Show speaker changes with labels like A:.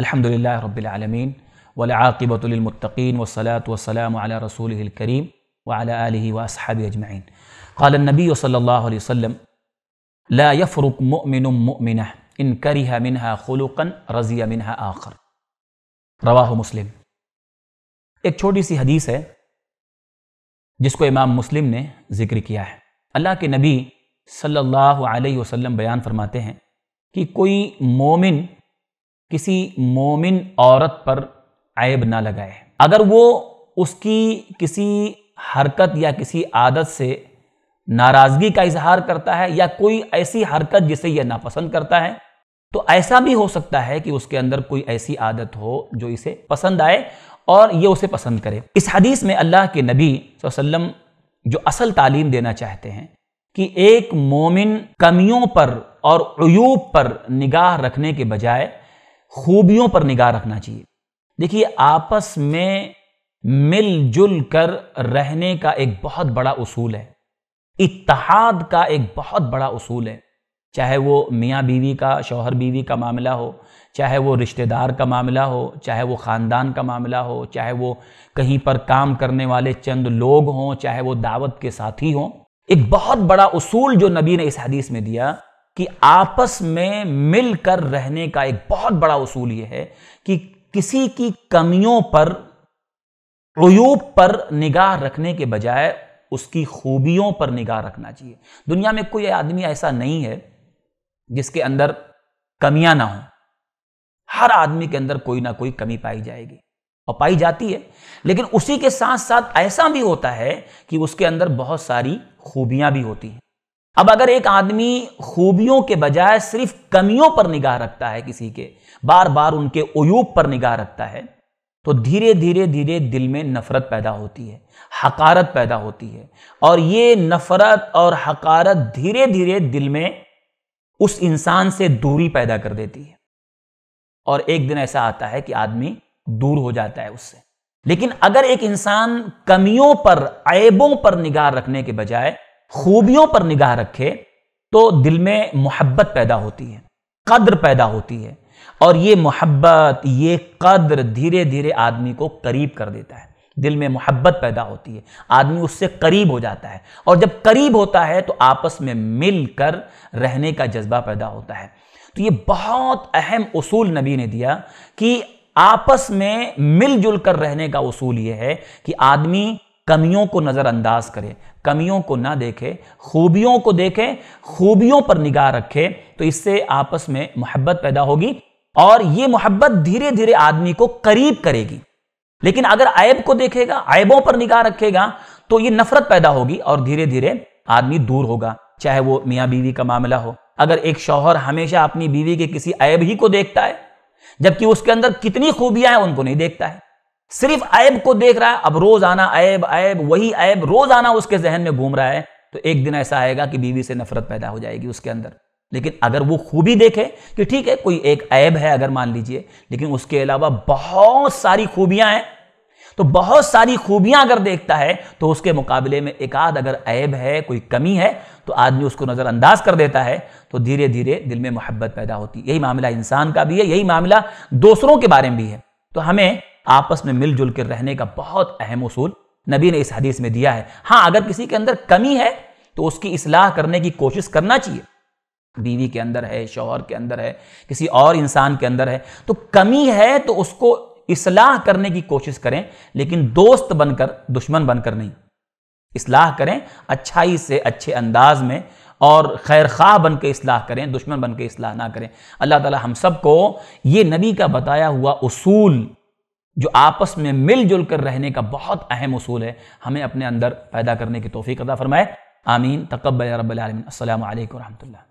A: अलहमदिल्ला रबालमीन वलाक़िबतमतकीन वसलात वसलाम अला रसूल करीम वाला वसहाब अजमैन क़ाल नबी सल्ला वसम ला यफ़रुक मिन मिन इन करिहा मिनहा खलुकन रज़िया मिनहा आखर रवाह मुस्लिम एक छोटी सी हदीस है जिसको इमाम मुस्लिम ने जिक्र किया है अल्लाह के नबी सल्लल्लाहु अलैहि वसल्लम बयान फरमाते हैं कि कोई मोमिन किसी मोमिन औरत पर ऐब ना लगाए अगर वो उसकी किसी हरकत या किसी आदत से नाराज़गी का इजहार करता है या कोई ऐसी हरकत जिसे यह नापसंद करता है तो ऐसा भी हो सकता है कि उसके अंदर कोई ऐसी आदत हो जो इसे पसंद आए और ये उसे पसंद करे इस हदीस में अल्लाह के नबी वसल्लम जो असल तालीम देना चाहते हैं कि एक मोमिन कमियों पर और अयूब पर निगाह रखने के बजाय खूबियों पर निगाह रखना चाहिए देखिए आपस में मिलजुल कर रहने का एक बहुत बड़ा उसूल है इतिहाद का एक बहुत बड़ा उसूल है चाहे वो मियाँ बीवी का शौहर बीवी का मामला हो चाहे वो रिश्तेदार का मामला हो चाहे वो ख़ानदान का मामला हो चाहे वो कहीं पर काम करने वाले चंद लोग हों चाहे वो दावत के साथी हों एक बहुत बड़ा उसूल जो नबी ने इस हदीस में दिया कि आपस में मिलकर रहने का एक बहुत बड़ा उसूल यह है कि किसी की कमियों पर अयूब पर निगाह रखने के बजाय उसकी खूबियों पर निगाह रखना चाहिए दुनिया में कोई आदमी ऐसा नहीं है जिसके अंदर कमियां ना हो हर आदमी के अंदर कोई ना कोई कमी पाई जाएगी और पाई जाती है लेकिन उसी के साथ साथ ऐसा भी होता है कि उसके अंदर बहुत सारी खूबियां भी होती हैं अब अगर एक आदमी खूबियों के बजाय सिर्फ कमियों पर निगाह रखता है किसी के बार बार उनके उयूब पर निगाह रखता है तो धीरे धीरे धीरे दिल में नफरत पैदा होती है हकारत पैदा होती है और ये नफरत और हकारत धीरे धीरे दिल में उस इंसान से दूरी पैदा कर देती है और एक दिन ऐसा आता है कि आदमी दूर हो जाता है उससे लेकिन अगर एक इंसान कमियों पर ऐबों पर निगाह रखने के बजाय खूबियों पर निगाह रखे तो दिल में मोहब्बत पैदा होती है कद्र पैदा होती है और ये मोहब्बत ये कद्र धीरे धीरे आदमी को करीब कर देता है दिल में मोहब्बत पैदा होती है आदमी उससे करीब हो जाता है और जब करीब होता है तो आपस में मिलकर रहने का जज्बा पैदा होता है तो ये बहुत अहम उसूल नबी ने दिया कि आपस में मिलजुल कर रहने का उसूल ये है कि आदमी कमियों को नज़रअंदाज करें कमियों को ना देखें खूबियों को देखें खूबियों पर निगाह रखें तो इससे आपस में मोहब्बत पैदा होगी और ये मोहब्बत धीरे धीरे आदमी को करीब करेगी लेकिन अगर ऐब को देखेगा ऐबों पर निगाह रखेगा तो ये नफरत पैदा होगी और धीरे धीरे आदमी दूर होगा चाहे वो मियाँ बीवी का मामला हो अगर एक शौहर हमेशा अपनी बीवी के किसी ऐब ही को देखता है जबकि उसके अंदर कितनी खूबियां हैं उनको नहीं देखता है सिर्फ ऐब को देख रहा है अब रोज आना ऐब ऐब वही ऐब रोज आना उसके जहन में घूम रहा है तो एक दिन ऐसा आएगा कि बीवी से नफरत पैदा हो जाएगी उसके अंदर लेकिन अगर वो खूबी देखे कि ठीक है कोई एक ऐब है अगर मान लीजिए लेकिन उसके अलावा बहुत सारी खूबियां हैं तो बहुत सारी खूबियां अगर देखता है तो उसके मुकाबले में एक आध अगर ऐब है कोई कमी है तो आदमी उसको नज़रअंदाज कर देता है तो धीरे धीरे दिल में मोहब्बत पैदा होती यही मामला इंसान का भी है यही मामला दूसरों के बारे में भी है तो हमें आपस में मिलजुल कर रहने का बहुत अहम उसूल नबी ने इस हदीस में दिया है हाँ अगर किसी के अंदर कमी है तो उसकी इसलाह करने की कोशिश करना चाहिए बीवी के अंदर है शोहर के अंदर है किसी और इंसान के अंदर है तो कमी है तो उसको इसलाह करने की कोशिश करें लेकिन दोस्त बनकर दुश्मन बनकर नहीं इसलाह करें अच्छाई से अच्छे अंदाज में और खैर खा बन के इसलाह करें दुश्मन बन के इसलाह ना करें अल्लाह ताला हम सबको ये नबी का बताया हुआ उसूल जो आपस में मिलजुल कर रहने का बहुत अहम उसूल है हमें अपने अंदर पैदा करने की तोफ़ी अदा फरमाए आमीन तकबल रबीन असल वरहमल